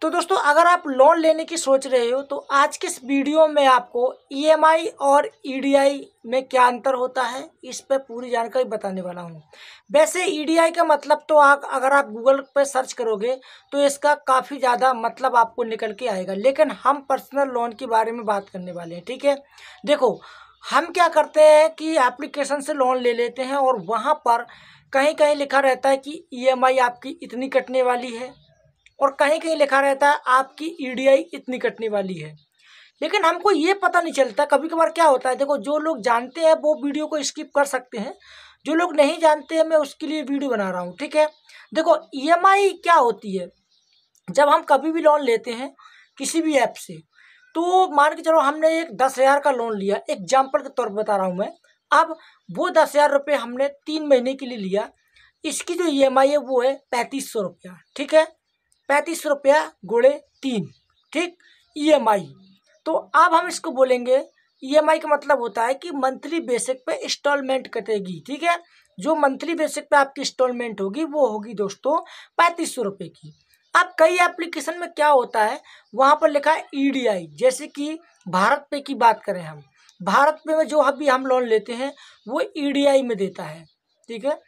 तो दोस्तों अगर आप लोन लेने की सोच रहे हो तो आज के इस वीडियो में आपको ईएमआई e और ईडीआई e में क्या अंतर होता है इस पर पूरी जानकारी बताने वाला हूँ वैसे ईडीआई e का मतलब तो आप अगर आप गूगल पर सर्च करोगे तो इसका काफ़ी ज़्यादा मतलब आपको निकल के आएगा लेकिन हम पर्सनल लोन के बारे में बात करने वाले हैं ठीक है देखो हम क्या करते हैं कि एप्लीकेशन से लोन ले लेते हैं और वहाँ पर कहीं कहीं लिखा रहता है कि ईएमआई आपकी इतनी कटने वाली है और कहीं कहीं लिखा रहता है आपकी ईडीआई e इतनी कटने वाली है लेकिन हमको ये पता नहीं चलता कभी कभार क्या होता है देखो जो लोग जानते हैं वो वीडियो को स्किप कर सकते हैं जो लोग नहीं जानते हैं मैं उसके लिए वीडियो बना रहा हूँ ठीक है देखो ई e क्या होती है जब हम कभी भी लोन लेते हैं किसी भी ऐप से तो मान के चलो हमने एक दस हज़ार का लोन लिया एग्जाम्पल के तौर पर बता रहा हूँ मैं अब वो दस हज़ार रुपये हमने तीन महीने के लिए लिया इसकी जो ई e है वो है पैंतीस सौ रुपया ठीक है पैंतीस रुपया गुड़े तीन ठीक ईएमआई e तो अब हम इसको बोलेंगे ईएमआई e का मतलब होता है कि मंथली बेसिक पे इंस्टॉलमेंट कटेगी ठीक है जो मंथली बेसिक पे आपकी इंस्टॉलमेंट होगी वो होगी दोस्तों पैंतीस सौ रुपये की अब कई एप्लीकेशन में क्या होता है वहाँ पर लिखा है ई e जैसे कि भारत पे की बात करें हम भारत पे में जो अभी हम लोन लेते हैं वो ई में देता है ठीक है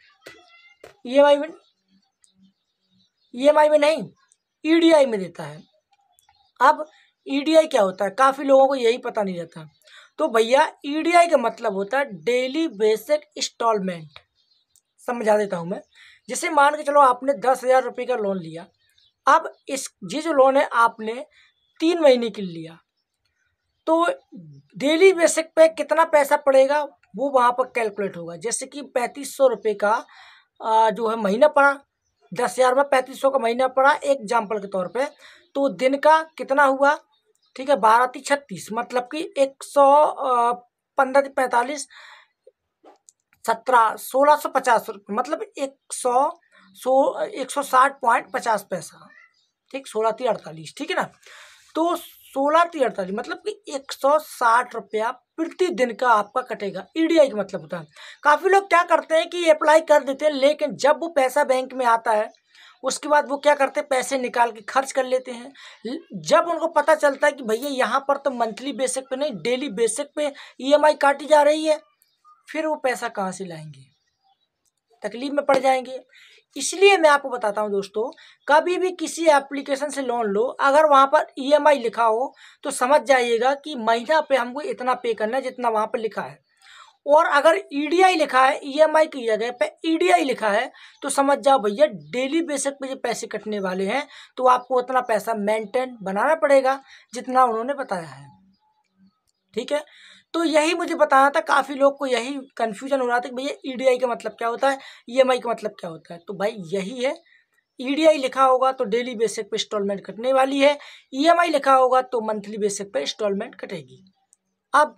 ईएमआई में ई में नहीं ईडीआई e में देता है अब ईडीआई e क्या होता है काफ़ी लोगों को यही पता नहीं रहता तो भैया ईडीआई e का मतलब होता है डेली बेसिक इंस्टॉलमेंट समझा देता हूँ मैं जैसे मान के चलो आपने दस हज़ार रुपये का लोन लिया अब इस ये जो लोन है आपने तीन महीने के लिया तो डेली बेसिक पे कितना पैसा पड़ेगा वो वहाँ पर कैलकुलेट होगा जैसे कि पैंतीस सौ रुपये का जो है महीना पड़ा दस हज़ार में पैंतीस सौ का महीना पड़ा एग्जाम्पल के तौर पे तो दिन का कितना हुआ ठीक है बारह ती छत्तीस मतलब कि एक सौ पंद्रह पैंतालीस सत्रह सोलह सौ पचास मतलब एक सौ सो एक सौ साठ पॉइंट पचास पैसा ठीक सोलह ती अड़तालीस ठीक है ना तो सोलह अड़तालीस मतलब कि एक सौ साठ रुपया प्रतिदिन का आपका कटेगा ईडीआई e का मतलब होता है काफ़ी लोग क्या करते हैं कि अप्लाई कर देते हैं लेकिन जब वो पैसा बैंक में आता है उसके बाद वो क्या करते हैं पैसे निकाल के खर्च कर लेते हैं जब उनको पता चलता है कि भैया यहाँ पर तो मंथली बेसिक पे नहीं डेली बेसिक पे ईएमआई e काटी जा रही है फिर वो पैसा कहाँ से लाएंगे तकलीफ में पड़ जाएंगे इसलिए मैं आपको बताता हूँ दोस्तों कभी भी किसी एप्लीकेशन से लोन लो अगर वहां पर ईएमआई e लिखा हो तो समझ जाइएगा कि महीना पे हमको इतना पे करना है जितना वहां पर लिखा है और अगर ईडीआई e लिखा है ईएमआई की जगह पे ईडीआई e लिखा है तो समझ जाओ भैया डेली बेसिस पे जो पैसे कटने वाले हैं तो आपको उतना पैसा मेंटेन बनाना पड़ेगा जितना उन्होंने बताया है ठीक है तो यही मुझे बताना था काफ़ी लोग को यही कन्फ्यूजन हो रहा था कि भैया ई e का मतलब क्या होता है ई e का मतलब क्या होता है तो भाई यही है ई e लिखा होगा तो डेली बेसिक पे इंस्टॉलमेंट कटने वाली है ई लिखा होगा तो मंथली बेसिक पे इंस्टॉलमेंट कटेगी अब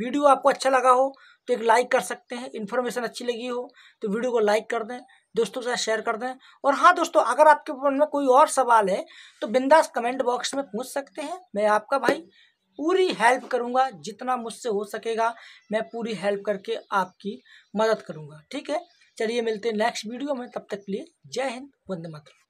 वीडियो आपको अच्छा लगा हो तो एक लाइक कर सकते हैं इन्फॉर्मेशन अच्छी लगी हो तो वीडियो को लाइक कर दें दोस्तों के साथ शेयर कर दें और हाँ दोस्तों अगर आपके मन में कोई और सवाल है तो बिंदास कमेंट बॉक्स में पूछ सकते हैं मैं आपका भाई पूरी हेल्प करूँगा जितना मुझसे हो सकेगा मैं पूरी हेल्प करके आपकी मदद करूँगा ठीक है चलिए मिलते हैं नेक्स्ट वीडियो में तब तक के लिए जय हिंद वंदे मातरम